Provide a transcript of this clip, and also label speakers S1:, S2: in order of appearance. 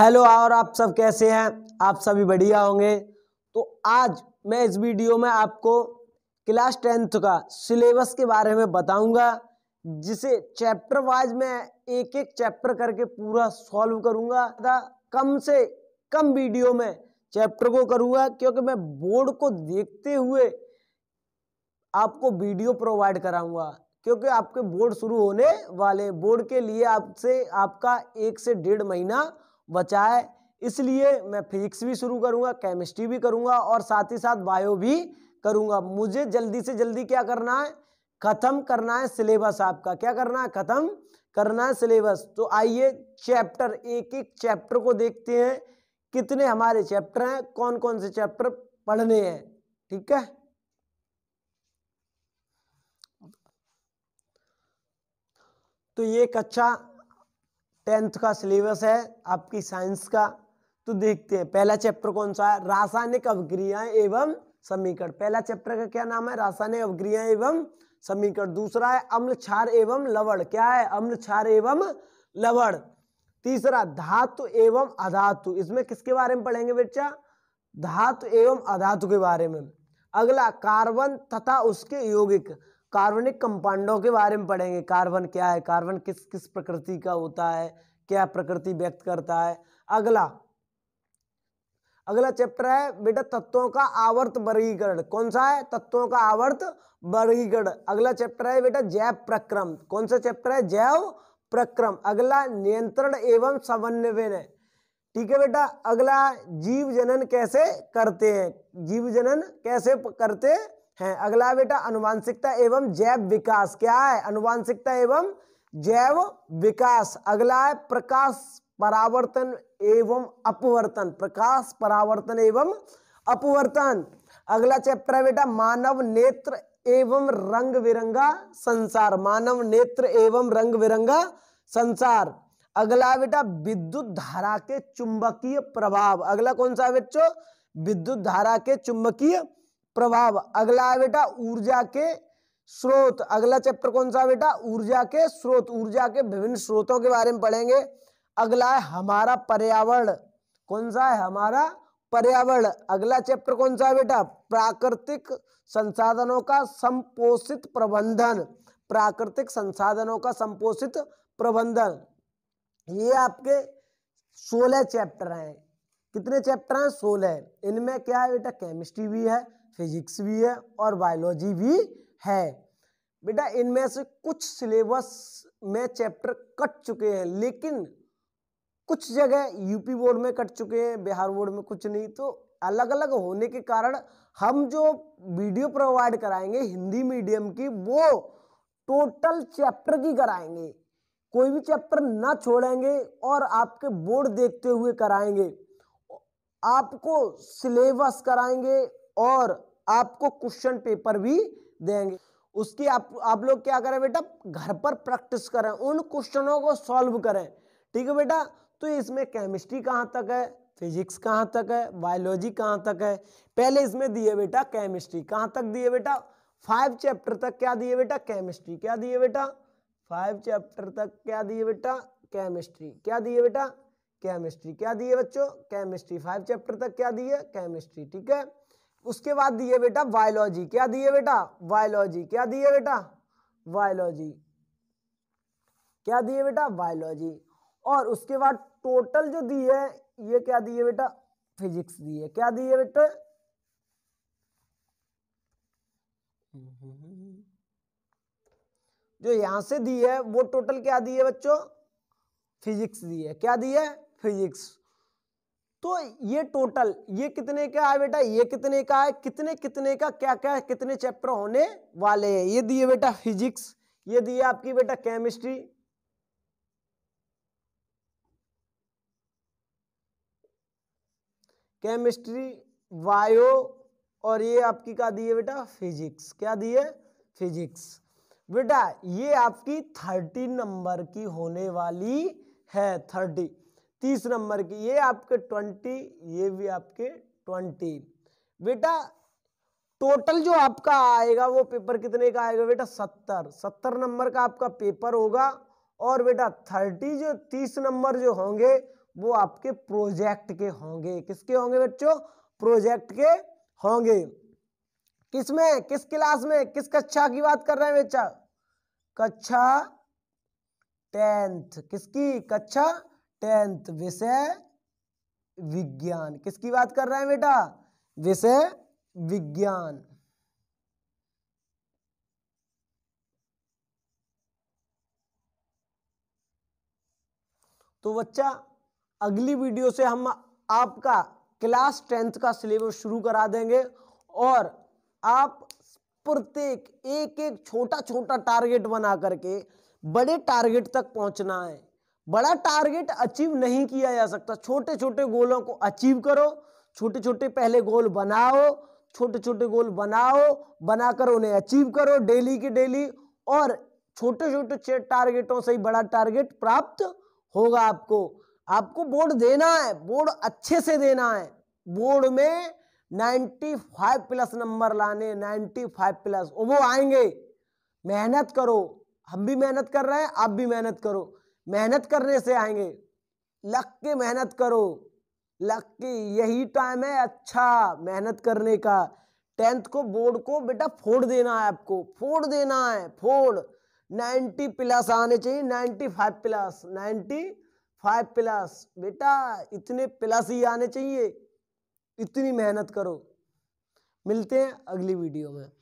S1: hello और आप सब कैसे हैं आप सभी बढ़िया होंगे तो आज मैं इस वीडियो में आपको क्लास टेंथ का सिलेबस के बारे में बताऊंगा जिसे चैप्टर वाइज मैं एक एक चैप्टर करके पूरा सॉल्व करूंगा कम से कम वीडियो में चैप्टर को करूंगा क्योंकि मैं बोर्ड को देखते हुए आपको वीडियो प्रोवाइड कराऊंगा क्योंकि आपके बोर्ड शुरू होने वाले बोर्ड के लिए आपसे आपका एक से डेढ़ महीना बचा है इसलिए मैं फिजिक्स भी शुरू करूंगा केमिस्ट्री भी करूंगा और साथ ही साथ बायो भी करूंगा मुझे जल्दी से जल्दी क्या करना है ख़त्म करना है सिलेबस आपका क्या करना है ख़त्म करना है सिलेबस तो आइए चैप्टर एक एक चैप्टर को देखते हैं कितने हमारे चैप्टर हैं कौन कौन से चैप्टर पढ़ने हैं ठीक है तो ये एक अच्छा टेंथ का सिलेबस है आपकी साइंस का तो देखते हैं पहला चैप्टर कौन सा है रासायनिक अवक्रियाएं एवं समीकरण पहला चैप्टर का क्या नाम है रासायनिक अवक्रिया एवं समीकरण दूसरा है अम्ल क्षार एवं लवण क्या है अम्ल क्षार एवं लवण तीसरा धातु एवं अधातु इसमें किसके बारे में पढ़ेंगे बच्चा धातु एवं अधातु के बारे में अगला कार्बन तथा उसके यौगिक कार्बनिक कंपाउंडों के बारे में पढ़ेंगे कार्बन क्या है कार्बन किस किस प्रकृति का होता है क्या प्रकृति व्यक्त करता है अगला अगला चैप्टर है बेटा तत्वों का आवर्त वर्गीकरण कौन सा है तत्वों का आवर्त वर्गीकरण अगला चैप्टर है बेटा जैव प्रक्रम कौन सा चैप्टर है जैव प्रक्रम अगला नियंत्रण एवं समन्वयन है ठीक है बेटा अगला जीव जनन कैसे करते हैं जीव जनन कैसे करते हैं हैं अगला बेटा अनुवांशिकता एवं जैव विकास क्या है अनुवांशिकता एवं जैव विकास अगला है प्रकाश परावर्तन एवं अपवर्तन प्रकाश परावर्तन एवं अपवर्तन अगला चैप्टर है बेटा मानव नेत्र एवं रंग बिरंगा संसार मानव नेत्र एवं रंग बिरंगा संसार अगला बेटा विद्युत धारा के चुंबकीय प्रभाव अगला कौन सा है बच्चों विद्युत धारा के चुंबकीय प्रभाव अगला बेटा ऊर्जा के स्रोत अगला चैप्टर कौन सा बेटा ऊर्जा के स्रोत ऊर्जा के विभिन्न स्रोतों के बारे में पढ़ेंगे अगला है हमारा पर्यावरण कौन सा है हमारा पर्यावरण अगला चैप्टर कौन सा है बेटा प्राकृतिक संसाधनों का संपोषित प्रबंधन प्राकृतिक संसाधनों का संपोषित प्रबंधन ये आपके सोलह चैप्टर हैं कितने चैप्टर हैं सोलह इनमें क्या है बेटा केमिस्ट्री भी है फिजिक्स भी है और बायोलॉजी भी है बेटा इनमें से कुछ सिलेबस में चैप्टर कट चुके हैं लेकिन कुछ जगह यूपी बोर्ड में कट चुके हैं बिहार बोर्ड में कुछ नहीं तो अलग अलग होने के कारण हम जो वीडियो प्रोवाइड कराएंगे हिंदी मीडियम की वो टोटल चैप्टर की कराएंगे कोई भी चैप्टर ना छोड़ेंगे और आपके बोर्ड देखते हुए कराएंगे आपको सिलेबस कराएंगे और आपको क्वेश्चन पेपर भी देंगे उसकी आप आप लोग क्या करें बेटा घर पर प्रैक्टिस करें उन क्वेश्चनों को सॉल्व करें ठीक है बेटा तो इसमें केमिस्ट्री कहाँ तक है फिजिक्स कहाँ तक है बायोलॉजी कहाँ तक है पहले इसमें दिए बेटा केमिस्ट्री कहाँ तक दिए बेटा फाइव चैप्टर तक क्या दिए बेटा केमिस्ट्री क्या दिए बेटा फाइव चैप्टर तक क्या दिए बेटा केमिस्ट्री क्या दिए बेटा केमिस्ट्री क्या दिए बच्चों केमिस्ट्री फाइव चैप्टर तक क्या दिए केमिस्ट्री ठीक है उसके बाद दिए बेटा बायोलॉजी क्या दिए बेटा बायोलॉजी क्या दिए बेटा बायोलॉजी क्या दिए बेटा बायोलॉजी और उसके बाद टोटल जो दी है ये क्या दिए बेटा फिजिक्स दी है क्या दिए बेटा जो यहां से दी है वो टोटल क्या दी है बच्चों फिजिक्स दी है क्या दी है फिजिक्स तो ये टोटल ये कितने का है बेटा ये कितने का है कितने कितने का क्या क्या है कितने चैप्टर होने वाले हैं ये दिए बेटा फिजिक्स ये दिए आपकी बेटा केमिस्ट्री केमिस्ट्री बायो और ये आपकी क्या दिए बेटा फिजिक्स क्या दिए फिजिक्स बेटा ये आपकी थर्टी नंबर की होने वाली है थर्टी तीस नंबर की ये आपके ट्वेंटी ये भी आपके ट्वेंटी बेटा टोटल जो आपका आएगा वो पेपर कितने का आएगा बेटा सत्तर सत्तर नंबर का आपका पेपर होगा और बेटा थर्टी जो तीस नंबर जो होंगे वो आपके प्रोजेक्ट के होंगे किसके होंगे बच्चों प्रोजेक्ट के होंगे किस में किस क्लास में किस कक्षा की बात कर रहे हैं बेटा कक्षा टेंथ किसकी कक्षा टेंथ विषय विज्ञान किसकी बात कर रहे हैं बेटा विषय विज्ञान तो बच्चा अगली वीडियो से हम आपका क्लास टेंथ का सिलेबस शुरू करा देंगे और आप प्रत्येक एक एक छोटा छोटा टारगेट बना करके बड़े टारगेट तक पहुंचना है बड़ा टारगेट अचीव नहीं किया जा सकता छोटे छोटे गोलों को अचीव करो छोटे छोटे पहले गोल बनाओ छोटे छोटे गोल बनाओ बनाकर उन्हें अचीव करो डेली के डेली और छोटे छोटे टारगेटों से ही बड़ा टारगेट प्राप्त होगा आपको आपको बोर्ड देना है बोर्ड अच्छे से देना है बोर्ड में 95 प्लस नंबर लाने 95 प्लस वो आएंगे मेहनत करो हम भी मेहनत कर रहे हैं आप भी मेहनत करो मेहनत करने से आएंगे लग के मेहनत करो लग के यही टाइम है अच्छा मेहनत करने का टेंथ को बोर्ड को बेटा फोड़ देना है आपको फोड़ देना है फोड़ नाइन्टी प्लस आने चाहिए ninety five plus ninety five plus बेटा इतने प्लस ही आने चाहिए इतनी मेहनत करो मिलते हैं अगली वीडियो में